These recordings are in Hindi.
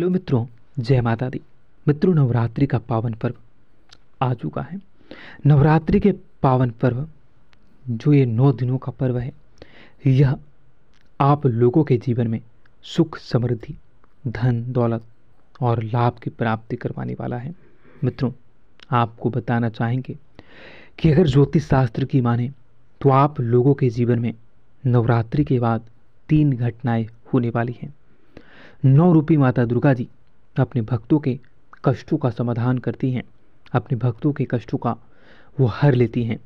हेलो मित्रों जय माता दी मित्रों नवरात्रि का पावन पर्व आ चुका है नवरात्रि के पावन पर्व जो ये नौ दिनों का पर्व है यह आप लोगों के जीवन में सुख समृद्धि धन दौलत और लाभ की प्राप्ति करवाने वाला है मित्रों आपको बताना चाहेंगे कि अगर ज्योतिष शास्त्र की माने तो आप लोगों के जीवन में नवरात्रि के बाद तीन घटनाएं होने वाली हैं नौ रूपी माता दुर्गा जी अपने भक्तों के कष्टों का समाधान करती हैं अपने भक्तों के कष्टों का वो हर लेती हैं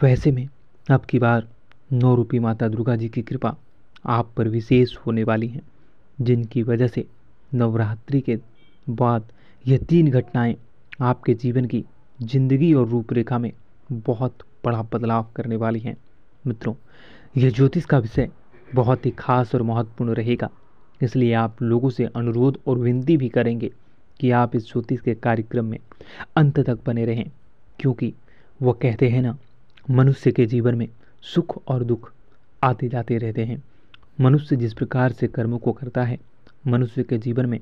तो ऐसे में अब की बार नौ रूपी माता दुर्गा जी की कृपा आप पर विशेष होने वाली हैं जिनकी वजह से नवरात्रि के बाद यह तीन घटनाएं आपके जीवन की जिंदगी और रूपरेखा में बहुत बड़ा बदलाव करने वाली हैं मित्रों यह ज्योतिष का विषय बहुत ही खास और महत्वपूर्ण रहेगा इसलिए आप लोगों से अनुरोध और विनती भी करेंगे कि आप इस ज्योतिष के कार्यक्रम में अंत तक बने रहें क्योंकि वह कहते हैं ना मनुष्य के जीवन में सुख और दुख आते जाते रहते हैं मनुष्य जिस प्रकार से कर्मों को करता है मनुष्य के जीवन में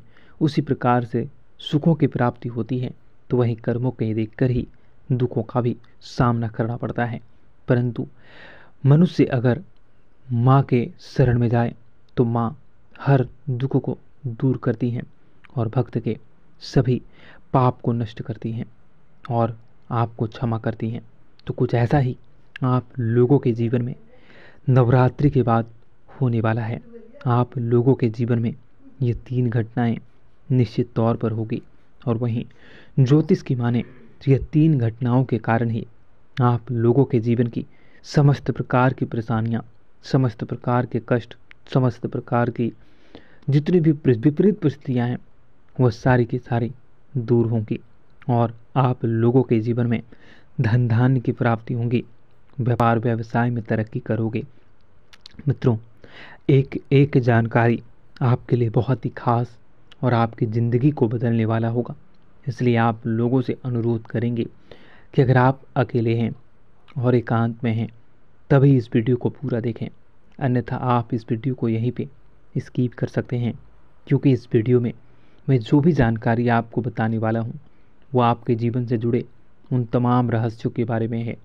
उसी प्रकार से सुखों की प्राप्ति होती है तो वहीं कर्मों के देख कर ही दुखों का भी सामना करना पड़ता है परंतु मनुष्य अगर माँ के शरण में जाए तो माँ हर दुख को दूर करती हैं और भक्त के सभी पाप को नष्ट करती हैं और आपको क्षमा करती हैं तो कुछ ऐसा ही आप लोगों के जीवन में नवरात्रि के बाद होने वाला है आप लोगों के जीवन में ये तीन घटनाएं निश्चित तौर पर होगी और वहीं ज्योतिष की माने तो ये तीन घटनाओं के कारण ही आप लोगों के जीवन की समस्त प्रकार की परेशानियाँ समस्त प्रकार के कष्ट समस्त प्रकार की जितनी भी विपरीत परिस्थितियाँ हैं वह सारी की सारी दूर होंगी और आप लोगों के जीवन में धन धान्य की प्राप्ति होंगी व्यापार व्यवसाय में तरक्की करोगे मित्रों एक एक जानकारी आपके लिए बहुत ही खास और आपकी ज़िंदगी को बदलने वाला होगा इसलिए आप लोगों से अनुरोध करेंगे कि अगर आप अकेले हैं और एकांत में हैं तभी इस वीडियो को पूरा देखें अन्यथा आप इस वीडियो को यहीं पे स्कीप कर सकते हैं क्योंकि इस वीडियो में मैं जो भी जानकारी आपको बताने वाला हूँ वो आपके जीवन से जुड़े उन तमाम रहस्यों के बारे में है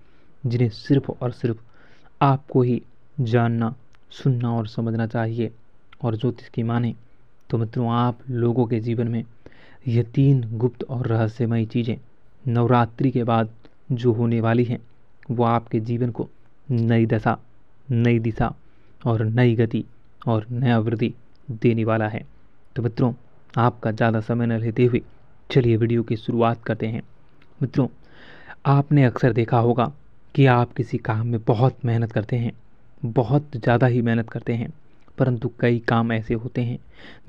जिन्हें सिर्फ और सिर्फ आपको ही जानना सुनना और समझना चाहिए और ज्योतिष की माने तो मित्रों आप लोगों के जीवन में ये तीन गुप्त और रहस्यमयी चीज़ें नवरात्रि के बाद जो होने वाली हैं वो आपके जीवन को नई दशा नई दिशा और नई गति और नया वृद्धि देने वाला है तो मित्रों आपका ज़्यादा समय न लेते हुए चलिए वीडियो की शुरुआत करते हैं मित्रों आपने अक्सर देखा होगा कि आप किसी काम में बहुत मेहनत करते हैं बहुत ज़्यादा ही मेहनत करते हैं परंतु कई काम ऐसे होते हैं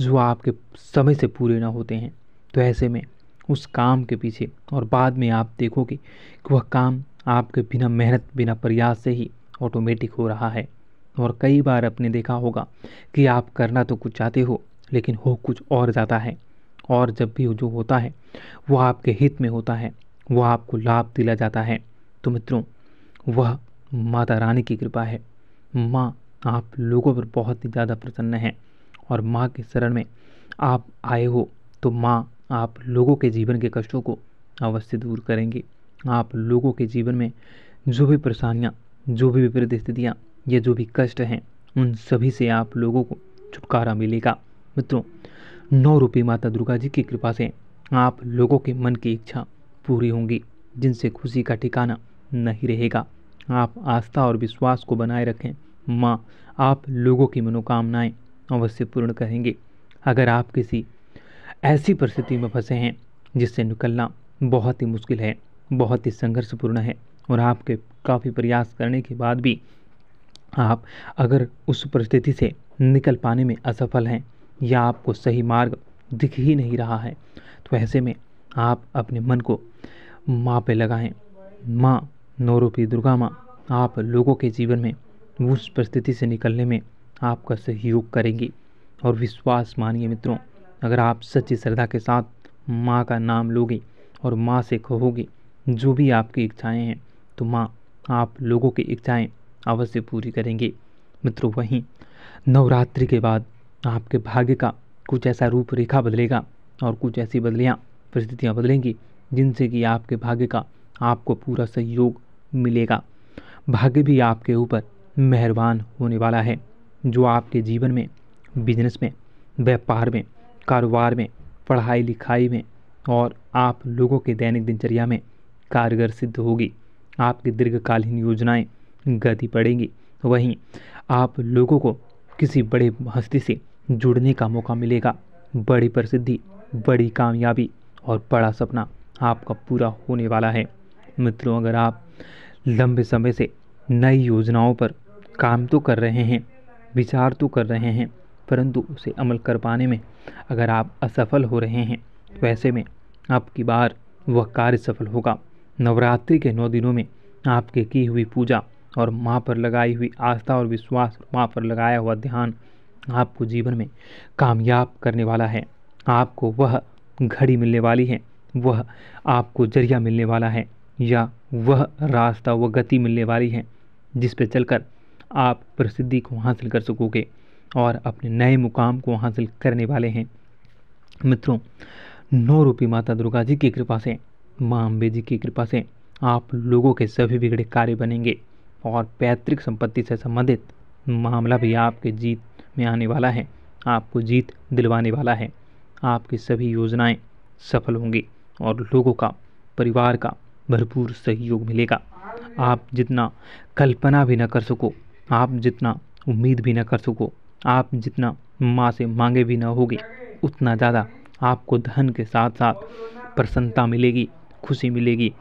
जो आपके समय से पूरे ना होते हैं तो ऐसे में उस काम के पीछे और बाद में आप देखोगे कि वह काम आपके बिना मेहनत बिना प्रयास से ही ऑटोमेटिक हो रहा है और कई बार आपने देखा होगा कि आप करना तो कुछ चाहते हो लेकिन हो कुछ और जाता है और जब भी जो होता है वह आपके हित में होता है वह आपको लाभ दिला जाता है तो मित्रों वह माता रानी की कृपा है माँ आप लोगों पर बहुत ही ज़्यादा प्रसन्न है और माँ के शरण में आप आए हो तो माँ आप लोगों के जीवन के कष्टों को अवश्य दूर करेंगी आप लोगों के जीवन में जो भी परेशानियाँ जो भी विपरीत स्थितियाँ ये जो भी कष्ट हैं उन सभी से आप लोगों को छुटकारा मिलेगा मित्रों नौ रूपी माता दुर्गा जी की कृपा से आप लोगों के मन की इच्छा पूरी होंगी जिनसे खुशी का ठिकाना नहीं रहेगा आप आस्था और विश्वास को बनाए रखें माँ आप लोगों की मनोकामनाएं अवश्य पूर्ण करेंगे अगर आप किसी ऐसी परिस्थिति में फंसे हैं जिससे निकलना बहुत ही मुश्किल है बहुत ही संघर्षपूर्ण है और आपके काफ़ी प्रयास करने के बाद भी आप अगर उस परिस्थिति से निकल पाने में असफल हैं या आपको सही मार्ग दिख ही नहीं रहा है तो ऐसे में आप अपने मन को माँ पे लगाएं माँ नौरूपी दुर्गा माँ आप लोगों के जीवन में उस परिस्थिति से निकलने में आपका सहयोग करेंगी और विश्वास मानिए मित्रों अगर आप सच्ची श्रद्धा के साथ माँ का नाम लोगे और माँ से कहोगे जो भी आपकी इच्छाएं हैं तो माँ आप लोगों की इच्छाएं अवश्य पूरी करेंगे मित्रों वहीं नवरात्रि के बाद आपके भाग्य का कुछ ऐसा रूपरेखा बदलेगा और कुछ ऐसी बदलियाँ परिस्थितियाँ बदलेंगी जिनसे कि आपके भाग्य का आपको पूरा सहयोग मिलेगा भाग्य भी आपके ऊपर मेहरबान होने वाला है जो आपके जीवन में बिजनेस में व्यापार में कारोबार में पढ़ाई लिखाई में और आप लोगों के दैनिक दिनचर्या में कारगर सिद्ध होगी आपकी दीर्घकालीन योजनाएं गति पड़ेगी वहीं आप लोगों को किसी बड़े हस्ती से जुड़ने का मौका मिलेगा बड़ी प्रसिद्धि बड़ी कामयाबी और बड़ा सपना आपका पूरा होने वाला है मित्रों अगर आप लंबे समय से नई योजनाओं पर काम तो कर रहे हैं विचार तो कर रहे हैं परंतु उसे अमल कर पाने में अगर आप असफल हो रहे हैं तो ऐसे में आपकी बार वह कार्य सफल होगा नवरात्रि के नौ दिनों में आपके की हुई पूजा और माँ पर लगाई हुई आस्था और विश्वास माँ पर लगाया हुआ ध्यान आपको जीवन में कामयाब करने वाला है आपको वह घड़ी मिलने वाली है वह आपको जरिया मिलने वाला है या वह रास्ता वह गति मिलने वाली है जिस पर चलकर आप प्रसिद्धि को हासिल कर सकोगे और अपने नए मुकाम को हासिल करने वाले हैं मित्रों नौ रूपी माता दुर्गा जी की कृपा से माँ अम्बे जी की कृपा से आप लोगों के सभी बिगड़े कार्य बनेंगे और पैतृक संपत्ति से संबंधित मामला भी आपके जीत में आने वाला है आपको जीत दिलवाने वाला है आपकी सभी योजनाएं सफल होंगी और लोगों का परिवार का भरपूर सहयोग मिलेगा आप जितना कल्पना भी न कर सको आप जितना उम्मीद भी न कर सको आप जितना माँ से मांगे भी न होगी उतना ज़्यादा आपको धन के साथ साथ प्रसन्नता मिलेगी खुशी मिलेगी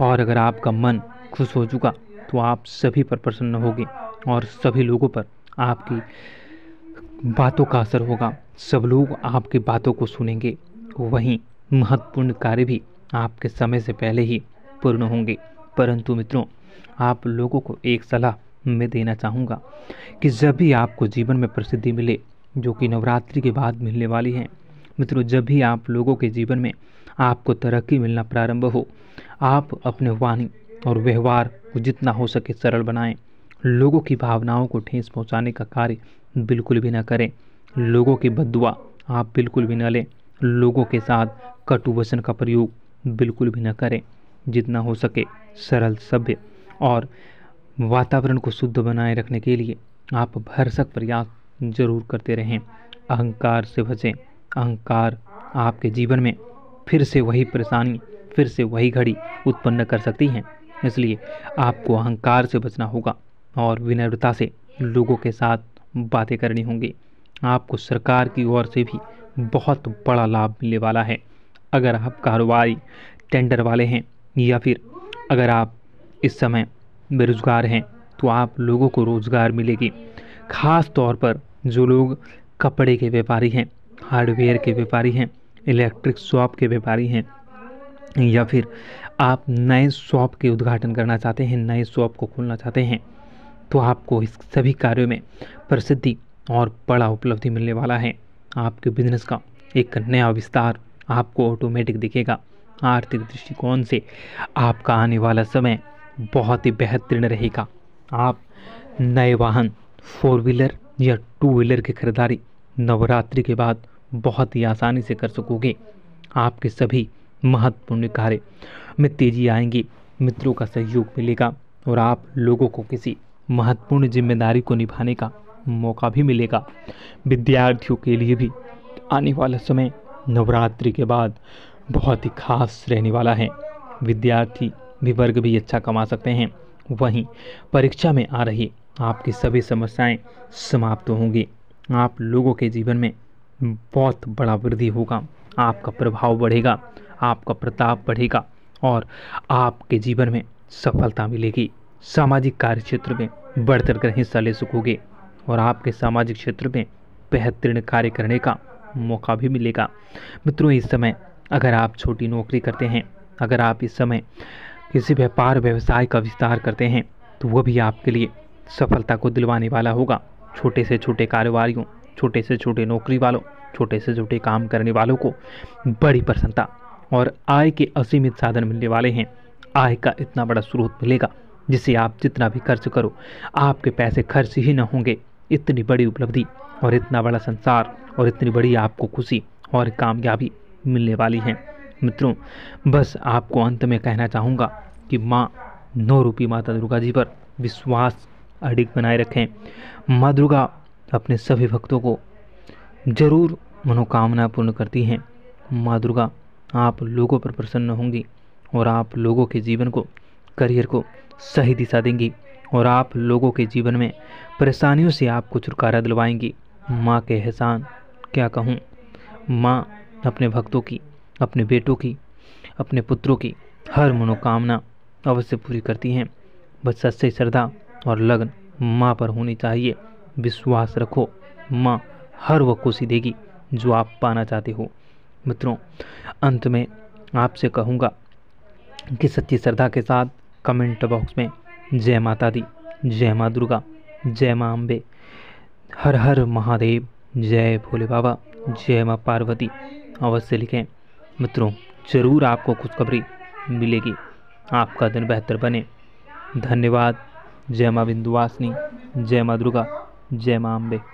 और अगर आपका मन खुश हो चुका तो आप सभी पर प्रसन्न होगी और सभी लोगों पर आपकी बातों का असर होगा सब लोग आपकी बातों को सुनेंगे वहीं महत्वपूर्ण कार्य भी आपके समय से पहले ही पूर्ण होंगे परंतु मित्रों आप लोगों को एक सलाह मैं देना चाहूँगा कि जब भी आपको जीवन में प्रसिद्धि मिले जो कि नवरात्रि के बाद मिलने वाली है मित्रों जब भी आप लोगों के जीवन में आपको तरक्की मिलना प्रारंभ हो आप अपने वाणी और व्यवहार को जितना हो सके सरल बनाएं लोगों की भावनाओं को ठेस पहुंचाने का कार्य बिल्कुल भी ना करें लोगों की बदुआ आप बिल्कुल भी ना लें लोगों के साथ कटु वचन का प्रयोग बिल्कुल भी ना करें जितना हो सके सरल सभ्य और वातावरण को शुद्ध बनाए रखने के लिए आप भरसक प्रयास जरूर करते रहें अहंकार से बचें अहंकार आपके जीवन में फिर से वही परेशानी फिर से वही घड़ी उत्पन्न कर सकती हैं इसलिए आपको अहंकार से बचना होगा और विनम्रता से लोगों के साथ बातें करनी होंगी आपको सरकार की ओर से भी बहुत बड़ा लाभ मिलने वाला है अगर आप कारोबारी टेंडर वाले हैं या फिर अगर आप इस समय बेरोज़गार हैं तो आप लोगों को रोज़गार मिलेगी ख़ास तौर पर जो लोग कपड़े के व्यापारी हैं हार्डवेयर के व्यापारी हैं इलेक्ट्रिक शॉप के व्यापारी हैं या फिर आप नए शॉप के उद्घाटन करना चाहते हैं नए शॉप को खोलना चाहते हैं तो आपको इस सभी कार्यों में प्रसिद्धि और बड़ा उपलब्धि मिलने वाला है आपके बिजनेस का एक नया विस्तार आपको ऑटोमेटिक दिखेगा आर्थिक दृष्टिकोण से आपका आने वाला समय बहुत ही बेहतरीन रहेगा आप नए वाहन फोर व्हीलर या टू व्हीलर की खरीदारी नवरात्रि के बाद बहुत ही आसानी से कर सकोगे आपके सभी महत्वपूर्ण कार्य में तेजी आएंगी मित्रों का सहयोग मिलेगा और आप लोगों को किसी महत्वपूर्ण जिम्मेदारी को निभाने का मौका भी मिलेगा विद्यार्थियों के लिए भी आने वाला समय नवरात्रि के बाद बहुत ही खास रहने वाला है विद्यार्थी भी वर्ग भी अच्छा कमा सकते हैं वहीं परीक्षा में आ रही आपकी सभी समस्याएं समाप्त होंगी आप लोगों के जीवन में बहुत बड़ा वृद्धि होगा आपका प्रभाव बढ़ेगा आपका प्रताप बढ़ेगा और आपके जीवन में सफलता मिलेगी सामाजिक कार्य क्षेत्र में बढ़ चढ़ कर हिस्सा ले सकोगे और आपके सामाजिक क्षेत्र में बेहतरीन कार्य करने का मौका भी मिलेगा मित्रों इस समय अगर आप छोटी नौकरी करते हैं अगर आप इस समय किसी व्यापार व्यवसाय का विस्तार करते हैं तो वह भी आपके लिए सफलता को दिलवाने वाला होगा छोटे से छोटे कारोबारियों छोटे से छोटे नौकरी वालों छोटे से छोटे काम करने वालों को बड़ी प्रसन्नता और आय के असीमित साधन मिलने वाले हैं आय का इतना बड़ा स्रोत मिलेगा जिसे आप जितना भी खर्च करो आपके पैसे खर्च ही ना होंगे इतनी बड़ी उपलब्धि और इतना बड़ा संसार और इतनी बड़ी आपको खुशी और कामयाबी मिलने वाली है मित्रों बस आपको अंत में कहना चाहूँगा कि माँ नौ रूपी माता दुर्गा जी पर विश्वास अडिग बनाए रखें माँ दुर्गा अपने सभी भक्तों को जरूर मनोकामना पूर्ण करती हैं माँ दुर्गा आप लोगों पर प्रसन्न होंगी और आप लोगों के जीवन को करियर को सही दिशा देंगी और आप लोगों के जीवन में परेशानियों से आपको छुटकारा दिलवाएंगी माँ के एहसान क्या कहूँ माँ अपने भक्तों की अपने बेटों की अपने पुत्रों की हर मनोकामना अवश्य पूरी करती हैं बस सच्चे श्रद्धा और लगन माँ पर होनी चाहिए विश्वास रखो माँ हर वह खुशी देगी जो आप पाना चाहते हो मित्रों अंत में आपसे कहूँगा कि सच्ची श्रद्धा के साथ कमेंट बॉक्स में जय माता दी जय माँ दुर्गा जय माँ अम्बे हर हर महादेव जय भोले बाबा जय माँ पार्वती अवश्य लिखें मित्रों ज़रूर आपको खुशखबरी मिलेगी आपका दिन बेहतर बने धन्यवाद जय माँ बिंदुवासिनी जय माँ दुर्गा जय माँ अम्बे